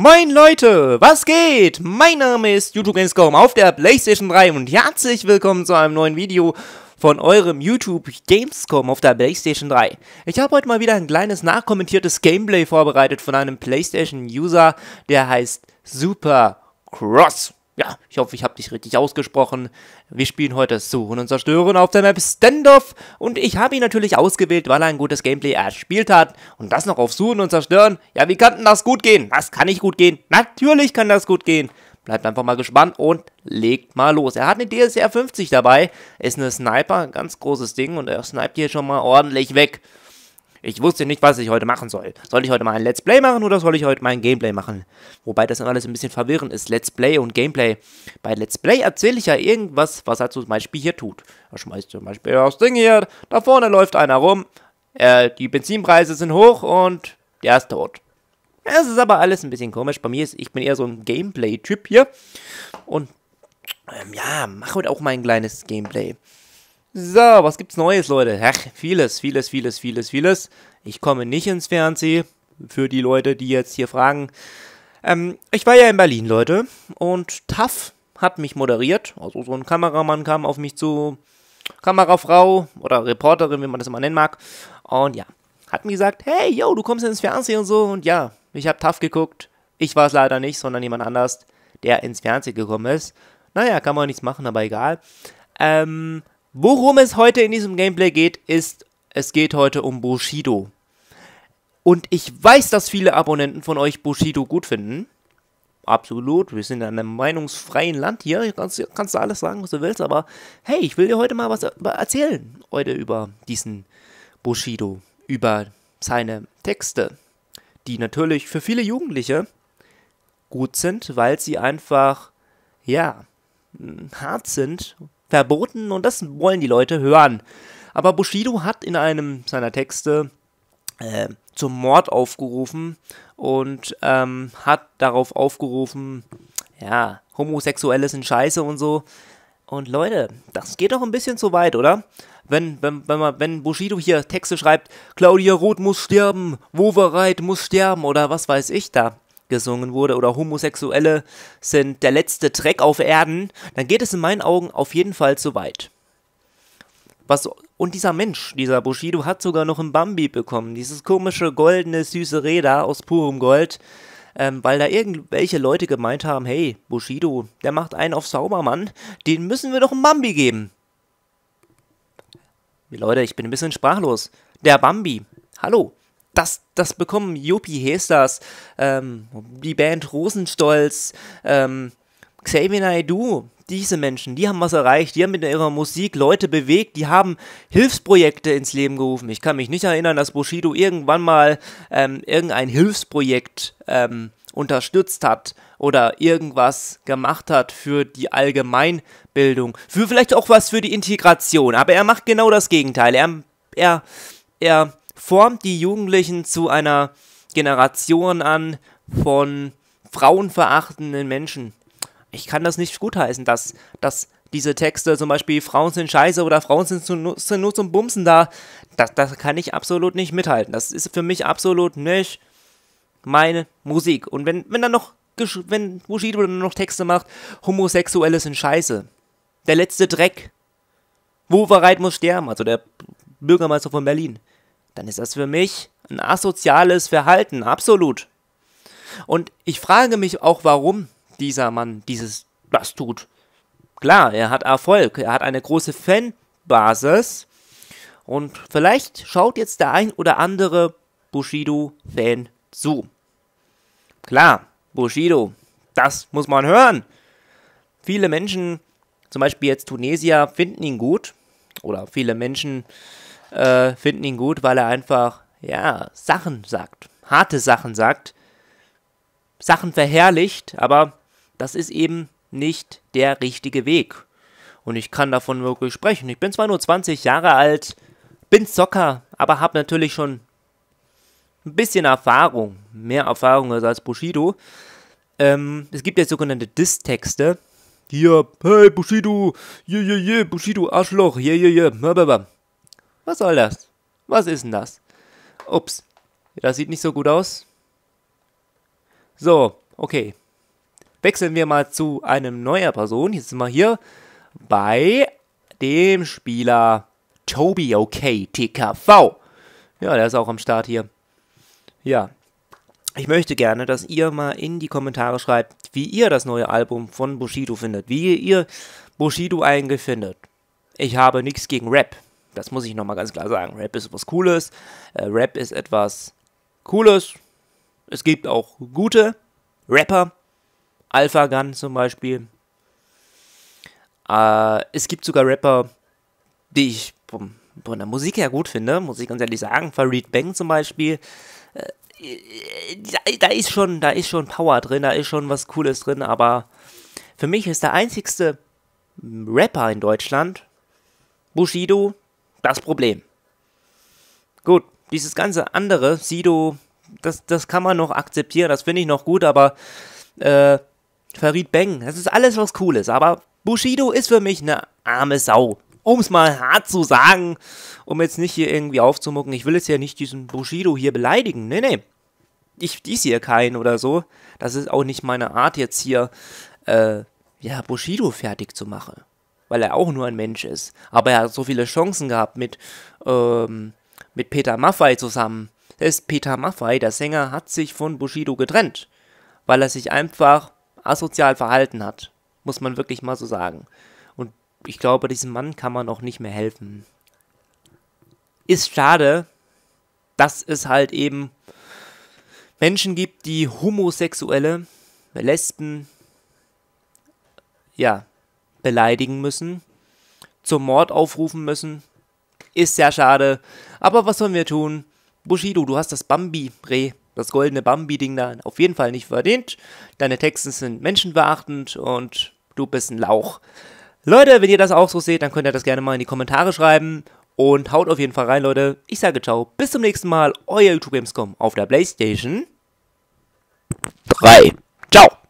Moin Leute, was geht? Mein Name ist YouTube Gamescom auf der Playstation 3 und herzlich willkommen zu einem neuen Video von eurem YouTube Gamescom auf der Playstation 3. Ich habe heute mal wieder ein kleines nachkommentiertes Gameplay vorbereitet von einem Playstation User, der heißt Super Cross. Ja, ich hoffe, ich habe dich richtig ausgesprochen. Wir spielen heute Suchen und Zerstören auf der Map Standoff und ich habe ihn natürlich ausgewählt, weil er ein gutes Gameplay erspielt hat und das noch auf Suchen und Zerstören. Ja, wie kann denn das gut gehen? Das kann nicht gut gehen. Natürlich kann das gut gehen. Bleibt einfach mal gespannt und legt mal los. Er hat eine DSR 50 dabei, ist eine Sniper, ein ganz großes Ding und er sniped hier schon mal ordentlich weg. Ich wusste nicht, was ich heute machen soll. Soll ich heute mal ein Let's Play machen oder soll ich heute mal ein Gameplay machen? Wobei das dann alles ein bisschen verwirrend ist. Let's Play und Gameplay. Bei Let's Play erzähle ich ja irgendwas, was er zum Beispiel hier tut. Er schmeißt zum Beispiel das Ding hier. Da vorne läuft einer rum. Äh, die Benzinpreise sind hoch und der ist tot. Es ist aber alles ein bisschen komisch. Bei mir ist, ich bin eher so ein Gameplay-Typ hier. Und ähm, ja, mach heute auch mal ein kleines Gameplay. So, was gibt's Neues, Leute? Ach, vieles, vieles, vieles, vieles, vieles. Ich komme nicht ins Fernsehen. Für die Leute, die jetzt hier fragen. Ähm, ich war ja in Berlin, Leute. Und TAF hat mich moderiert. Also so ein Kameramann kam auf mich zu. Kamerafrau oder Reporterin, wie man das immer nennen mag. Und ja, hat mir gesagt, hey, yo, du kommst ins Fernsehen und so. Und ja, ich habe TAF geguckt. Ich war es leider nicht, sondern jemand anders, der ins Fernsehen gekommen ist. Naja, kann man nichts machen, aber egal. Ähm, Worum es heute in diesem Gameplay geht, ist, es geht heute um Bushido. Und ich weiß, dass viele Abonnenten von euch Bushido gut finden. Absolut, wir sind in einem meinungsfreien Land hier. Kannst, kannst du alles sagen, was du willst, aber hey, ich will dir heute mal was äh, erzählen. Heute über diesen Bushido, über seine Texte, die natürlich für viele Jugendliche gut sind, weil sie einfach, ja, hm, hart sind verboten und das wollen die Leute hören. Aber Bushido hat in einem seiner Texte äh, zum Mord aufgerufen und ähm, hat darauf aufgerufen, ja, Homosexuelle sind scheiße und so. Und Leute, das geht doch ein bisschen zu weit, oder? Wenn, wenn, wenn, man, wenn Bushido hier Texte schreibt, Claudia Roth muss sterben, Wovereit muss sterben oder was weiß ich da, gesungen wurde oder Homosexuelle sind der letzte Dreck auf Erden, dann geht es in meinen Augen auf jeden Fall zu weit. Was, und dieser Mensch, dieser Bushido, hat sogar noch ein Bambi bekommen. Dieses komische, goldene, süße Räder aus purem Gold. Ähm, weil da irgendwelche Leute gemeint haben, hey, Bushido, der macht einen auf Saubermann, den müssen wir doch ein Bambi geben. Leute, ich bin ein bisschen sprachlos. Der Bambi. Hallo das, das bekommen Yuppie Hestas, ähm, die Band Rosenstolz, ähm, Xavier Naidoo, diese Menschen, die haben was erreicht, die haben mit ihrer Musik Leute bewegt, die haben Hilfsprojekte ins Leben gerufen. Ich kann mich nicht erinnern, dass Bushido irgendwann mal ähm, irgendein Hilfsprojekt ähm, unterstützt hat oder irgendwas gemacht hat für die Allgemeinbildung, für vielleicht auch was für die Integration. Aber er macht genau das Gegenteil. Er, er, er formt die Jugendlichen zu einer Generation an von frauenverachtenden Menschen. Ich kann das nicht gutheißen, dass, dass diese Texte, zum Beispiel Frauen sind scheiße oder Frauen sind, zu, sind nur zum Bumsen da, das, das kann ich absolut nicht mithalten. Das ist für mich absolut nicht meine Musik. Und wenn, wenn dann noch, wenn Bushido dann noch Texte macht, Homosexuelle sind scheiße. Der letzte Dreck. Wovereit muss sterben, also der Bürgermeister von Berlin dann ist das für mich ein asoziales Verhalten, absolut. Und ich frage mich auch, warum dieser Mann dieses das tut. Klar, er hat Erfolg, er hat eine große Fanbasis und vielleicht schaut jetzt der ein oder andere Bushido-Fan zu. Klar, Bushido, das muss man hören. Viele Menschen, zum Beispiel jetzt Tunesier, finden ihn gut oder viele Menschen äh, finden ihn gut, weil er einfach, ja, Sachen sagt, harte Sachen sagt, Sachen verherrlicht, aber das ist eben nicht der richtige Weg. Und ich kann davon wirklich sprechen. Ich bin zwar nur 20 Jahre alt, bin Zocker, aber habe natürlich schon ein bisschen Erfahrung, mehr Erfahrung als Bushido. Ähm, es gibt ja sogenannte Diss-Texte. Hier, hey Bushido, je, je, je, Bushido, Arschloch, je, je, je, blablabla. Was soll das? Was ist denn das? Ups, das sieht nicht so gut aus. So, okay. Wechseln wir mal zu einem neuer Person. Jetzt sind wir hier bei dem Spieler Toby OK TKV. Ja, der ist auch am Start hier. Ja. Ich möchte gerne, dass ihr mal in die Kommentare schreibt, wie ihr das neue Album von Bushido findet, wie ihr Bushido eigentlich findet. Ich habe nichts gegen Rap. Das muss ich nochmal ganz klar sagen. Rap ist was Cooles. Äh, Rap ist etwas Cooles. Es gibt auch gute Rapper. Alpha Gun zum Beispiel. Äh, es gibt sogar Rapper, die ich vom, von der Musik her gut finde, muss ich ganz ehrlich sagen. Farid Bang zum Beispiel. Äh, da, ist schon, da ist schon Power drin, da ist schon was Cooles drin, aber für mich ist der einzigste Rapper in Deutschland Bushido, das Problem. Gut, dieses ganze andere, Sido, das, das kann man noch akzeptieren, das finde ich noch gut, aber äh, Farid Beng, das ist alles was Cooles, aber Bushido ist für mich eine arme Sau. Um es mal hart zu sagen, um jetzt nicht hier irgendwie aufzumucken, ich will jetzt ja nicht diesen Bushido hier beleidigen. Nee, nee. Ich dies hier keinen oder so. Das ist auch nicht meine Art, jetzt hier äh, ja, Bushido fertig zu machen weil er auch nur ein Mensch ist. Aber er hat so viele Chancen gehabt mit, ähm, mit Peter Maffei zusammen. Ist Peter Maffei, der Sänger, hat sich von Bushido getrennt, weil er sich einfach asozial verhalten hat. Muss man wirklich mal so sagen. Und ich glaube, diesem Mann kann man auch nicht mehr helfen. Ist schade, dass es halt eben Menschen gibt, die Homosexuelle, Lesben, ja, beleidigen müssen, zum Mord aufrufen müssen. Ist sehr schade. Aber was sollen wir tun? Bushido, du hast das Bambi-Reh, das goldene Bambi-Ding da auf jeden Fall nicht verdient. Deine Texte sind menschenbeachtend und du bist ein Lauch. Leute, wenn ihr das auch so seht, dann könnt ihr das gerne mal in die Kommentare schreiben. Und haut auf jeden Fall rein, Leute. Ich sage ciao, bis zum nächsten Mal. Euer YouTube Gamescom auf der Playstation 3. Ciao!